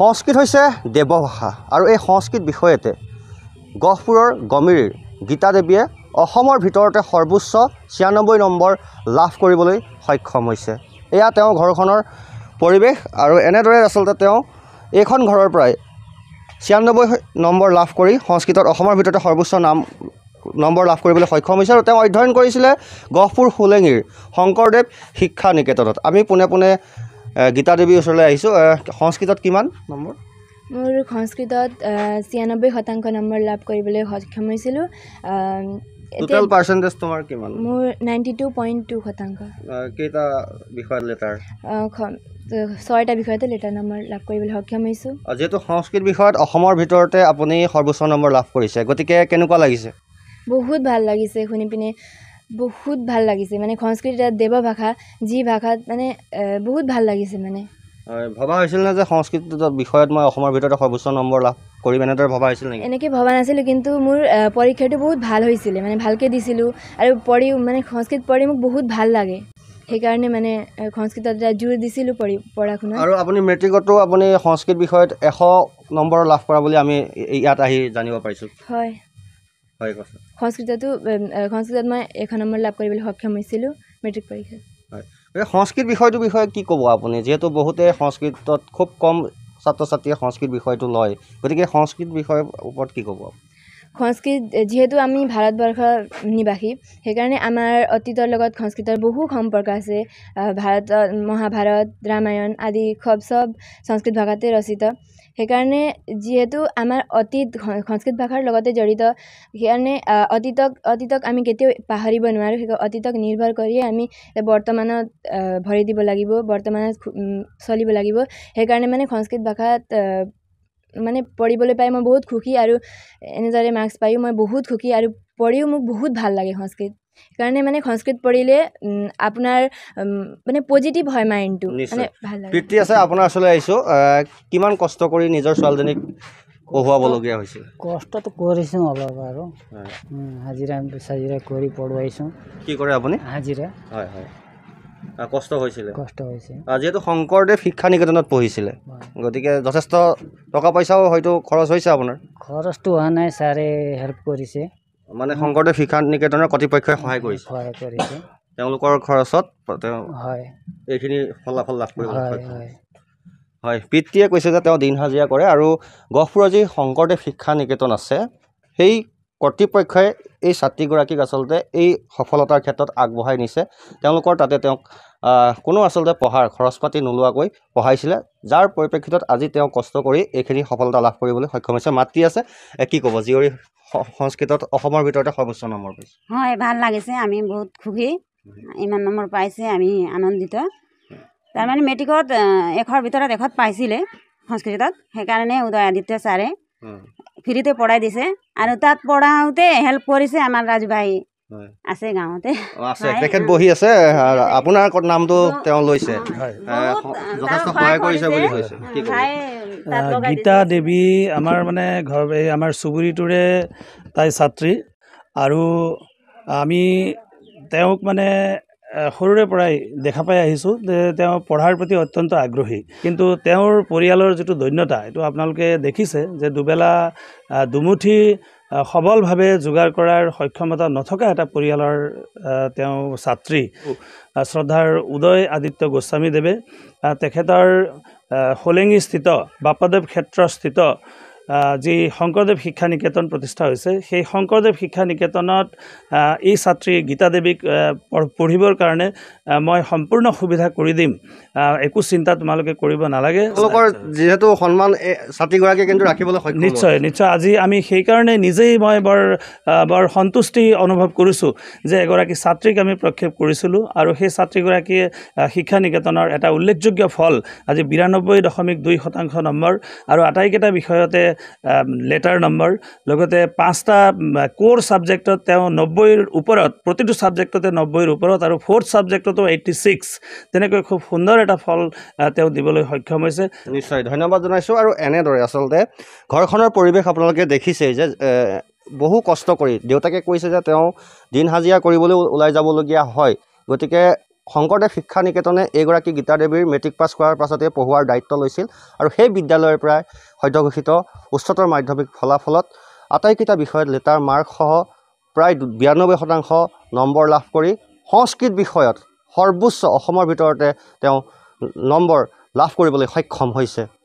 সংস্কৃত হৈছে দেৱভাষা আৰু এই সংস্কৃত বিষয়তে গহপুৰৰ গমিৰ গীতা দেৱীয়ে অসমৰ ভিতৰতে সৰ্বোচ্চ ছিয়ানব্বৈ নম্বৰ লাভ কৰিবলৈ সক্ষম হৈছে এয়া তেওঁ ঘৰখনৰ পৰিৱেশ আৰু এনেদৰে আচলতে তেওঁ এইখন ঘৰৰ পৰাই ছিয়ানব্বৈ নম্বৰ লাভ কৰি সংস্কৃতত অসমৰ ভিতৰতে সৰ্বোচ্চ নাম নম্বৰ লাভ কৰিবলৈ সক্ষম হৈছে আৰু তেওঁ অধ্যয়ন কৰিছিলে গহপুৰ সুলেঙিৰ শংকৰদেৱ শিক্ষা নিকেতনত আমি পোনে পোনে গীতা দেৱীৰ ওচৰলৈ আহিছোঁ সংস্কৃতত কিমান নম্বৰ মোৰ সংস্কৃতত ছিয়ানব্বৈ শতাংশ নম্বৰ লাভ কৰিবলৈ সক্ষম হৈছিলোঁ ছয়টা বিষয়তে লেটাৰ নম্বৰ লাভ কৰিবলৈ সক্ষম হৈছোঁ যিহেতু সংস্কৃত বিষয়ত অসমৰ ভিতৰতে আপুনি সৰ্বোচ্চ নম্বৰ লাভ কৰিছে গতিকে কেনেকুৱা লাগিছে বহুত ভাল লাগিছে শুনি পিনে বহুত ভাল লাগিছে মানে সংস্কৃত এটা দেৱ ভাষা যি ভাষাত মানে বহুত ভাল লাগিছে মানে ভবা হৈছিল নে যে সংস্কৃত বিষয়ত মই অসমৰ ভিতৰত সৰ্বোচ্চ নম্বৰ লাভ কৰিম এনেদৰে ভবা হৈছিল নেকি এনেকৈ ভবা নাছিলোঁ কিন্তু মোৰ পৰীক্ষাটো বহুত ভাল হৈছিলে মানে ভালকৈ দিছিলোঁ আৰু পঢ়ি মানে সংস্কৃত পঢ়ি মোক বহুত ভাল লাগে সেইকাৰণে মানে সংস্কৃতত এটা জোৰ দিছিলোঁ পঢ়ি পঢ়া শুনা আৰু আপুনি মেট্ৰিকতো আপুনি সংস্কৃত বিষয়ত এশ নম্বৰ লাভ কৰা বুলি আমি ইয়াত আহি জানিব পাৰিছোঁ হয় সংস্কৃতটো সংস্কৃতত মই এক নম্বৰ লাভ কৰিবলৈ সক্ষম হৈছিলোঁ মেট্ৰিক পৰীক্ষাত হয় সংস্কৃত বিষয়টোৰ বিষয়ে কি ক'ব আপুনি যিহেতু বহুতে সংস্কৃতত খুব কম ছাত্ৰ ছাত্ৰীয়ে সংস্কৃত বিষয়টো লয় গতিকে সংস্কৃত বিষয়ৰ ওপৰত কি ক'ব সংস্কৃত যিহেতু আমি ভাৰতবৰ্ষৰ নিবাসী সেইকাৰণে আমাৰ অতীতৰ লগত সংস্কৃতৰ বহু সম্পৰ্ক আছে ভাৰতত মহাভাৰত ৰামায়ণ আদি সব চব সংস্কৃত ভাষাতে ৰচিত সেইকাৰণে যিহেতু আমাৰ অতীত সংস্কৃত ভাষাৰ লগতে জড়িত সেইকাৰণে অতীতক অতীতক আমি কেতিয়াও পাহৰিব নোৱাৰোঁ সেই অতীতক নিৰ্ভৰ কৰিয়ে আমি বৰ্তমানত ভৰি দিব লাগিব বৰ্তমানত চলিব লাগিব সেইকাৰণে মানে সংস্কৃত ভাষাত মানে পঢ়িবলৈ পাই মই বহুত সুখী আৰু এনেদৰে মাৰ্কছ পায়ো মই বহুত সুখী আৰু পঢ়িও মোক বহুত ভাল লাগে সংস্কৃত কাৰণে মানে সংস্কৃত পঢ়িলে আপোনাৰ মানে পজিটিভ হয় মাইণ্ডটো মানে পিতৃ আছে আপোনাৰ ওচৰলৈ আহিছোঁ কিমান কষ্ট কৰি নিজৰ ছোৱালীজনীক পঢ়োৱাবলগীয়া হৈছে কষ্টটো কৰিছোঁ অলপ আৰু হাজিৰা চাজিৰা কৰি পঢ়োৱাইছোঁ কি কৰে আপুনি হাজিৰা হয় হয় কষ্ট হৈছিলে কষ্ট হৈছে যিহেতু শংকৰদেৱ শিক্ষা নিকেতনত পঢ়িছিলে গতিকে যথেষ্ট টকা পইচাও হয়তো খৰচ হৈছে আপোনাৰ খৰচটো হোৱা নাই ছাৰে হেল্প কৰিছে মানে শংকৰদেৱ শিক্ষা নিকেতনৰ কৰ্তৃপক্ষই সহায় কৰিছে সহায় কৰিছে তেওঁলোকৰ খৰচত তেওঁ হয় এইখিনি ফলাফল লাভ কৰিব হয় পিতৃয়ে কৈছে যে তেওঁ দিন হাজিৰা কৰে আৰু গহপুৰৰ যি শংকৰদেৱ শিক্ষা নিকেতন আছে সেই কৰ্তৃপক্ষই এই ছাত্ৰীগৰাকীক আচলতে এই সফলতাৰ ক্ষেত্ৰত আগবঢ়াই নিছে তেওঁলোকৰ তাতে তেওঁক কোনো আচলতে পঢ়াৰ খৰচ পাতি নোলোৱাকৈ পঢ়াইছিলে যাৰ পৰিপ্ৰেক্ষিতত আজি তেওঁ কষ্ট কৰি এইখিনি সফলতা লাভ কৰিবলৈ সক্ষম হৈছে মাতৃ আছে কি ক'ব জীয়ৰী সংস্কৃতত অসমৰ ভিতৰতে সৰ্বোচ্চ নম্বৰ পাইছে হয় ভাল লাগিছে আমি বহুত সুখী ইমান নম্বৰ পাইছে আমি আনন্দিত তাৰমানে মেট্ৰিকত এশৰ ভিতৰত এশত পাইছিলে সংস্কৃতত সেইকাৰণে উদয় আদিত্য ছাৰে ফ্ৰীতে পঢ়াই দিছে আৰু তাত পঢ়াওঁতে হেল্প কৰিছে আমাৰ ৰাজবাই আছে গাঁৱতে তেখেত বহি আছে আপোনাৰ নামটো তেওঁ লৈছে গীতা দেৱী আমাৰ মানে ঘৰ এই আমাৰ চুবুৰীটোৰে তাই ছাত্ৰী আৰু আমি তেওঁক মানে সৰুৰে পৰাই দেখা পাই আহিছোঁ যে তেওঁ পঢ়াৰ প্ৰতি অত্যন্ত আগ্ৰহী কিন্তু তেওঁৰ পৰিয়ালৰ যিটো দৈন্যতা এইটো আপোনালোকে দেখিছে যে দুবেলা দুমুঠি সবলভাৱে যোগাৰ কৰাৰ সক্ষমতা নথকা এটা পৰিয়ালৰ তেওঁ ছাত্ৰী শ্ৰদ্ধাৰ উদয় আদিত্য গোস্বামীদেৱে তেখেতৰ হোলেঙিস্থিত বাপদেৱ ক্ষেত্ৰস্থিত যি শংকৰদেৱ শিক্ষা নিকেতন প্ৰতিষ্ঠা হৈছে সেই শংকৰদেৱ শিক্ষা নিকেতনত এই ছাত্ৰী গীতা গীতাদেৱীক পঢ়িবৰ কাৰণে মই সম্পূৰ্ণ সুবিধা কৰি দিম একো চিন্তা তোমালোকে কৰিব নালাগে যিহেতু সন্মান ছাত্ৰীগৰাকীয়ে কিন্তু ৰাখিবলৈ নিশ্চয় নিশ্চয় আজি আমি সেইকাৰণে নিজেই মই বৰ বৰ সন্তুষ্টি অনুভৱ কৰিছোঁ যে এগৰাকী ছাত্ৰীক আমি প্ৰক্ষেপ কৰিছিলোঁ আৰু সেই ছাত্ৰীগৰাকীয়ে শিক্ষা নিকেতনৰ এটা উল্লেখযোগ্য ফল আজি বিৰান্নব্বৈ দশমিক দুই শতাংশ নম্বৰ আৰু আটাইকেইটা বিষয়তে লেটাৰ নম্বৰ লগতে পাঁচটা ক'ৰ ছাবজেক্টত তেওঁ নব্বৈৰ ওপৰত প্ৰতিটো ছাবজেক্টতে নব্বৈৰ ওপৰত আৰু ফ'ৰ্থ ছাবজেক্টতো এইটি ছিক্স তেনেকৈ খুব সুন্দৰ এটা ফল তেওঁ দিবলৈ সক্ষম হৈছে নিশ্চয় ধন্যবাদ জনাইছোঁ আৰু এনেদৰে আচলতে ঘৰখনৰ পৰিৱেশ আপোনালোকে দেখিছেই যে বহু কষ্ট কৰি দেউতাকে কৈছে যে তেওঁ দিন হাজিৰা কৰিবলৈ ওলাই যাবলগীয়া হয় গতিকে শংকৰদেৱ শিক্ষা নিকেতনে এইগৰাকী গীতাদেৱীৰ মেট্ৰিক পাছ কৰাৰ পাছতে পঢ়োৱাৰ দায়িত্ব লৈছিল আৰু সেই বিদ্যালয়ৰ পৰাই সদ্যঘোষিত উচ্চতৰ মাধ্যমিক ফলাফলত আটাইকেইটা বিষয়ত লেটাৰ মাৰ্কসহ প্ৰায় বিৰানব্বৈ শতাংশ নম্বৰ লাভ কৰি সংস্কৃত বিষয়ত সৰ্বোচ্চ অসমৰ ভিতৰতে তেওঁ নম্বৰ লাভ কৰিবলৈ সক্ষম হৈছে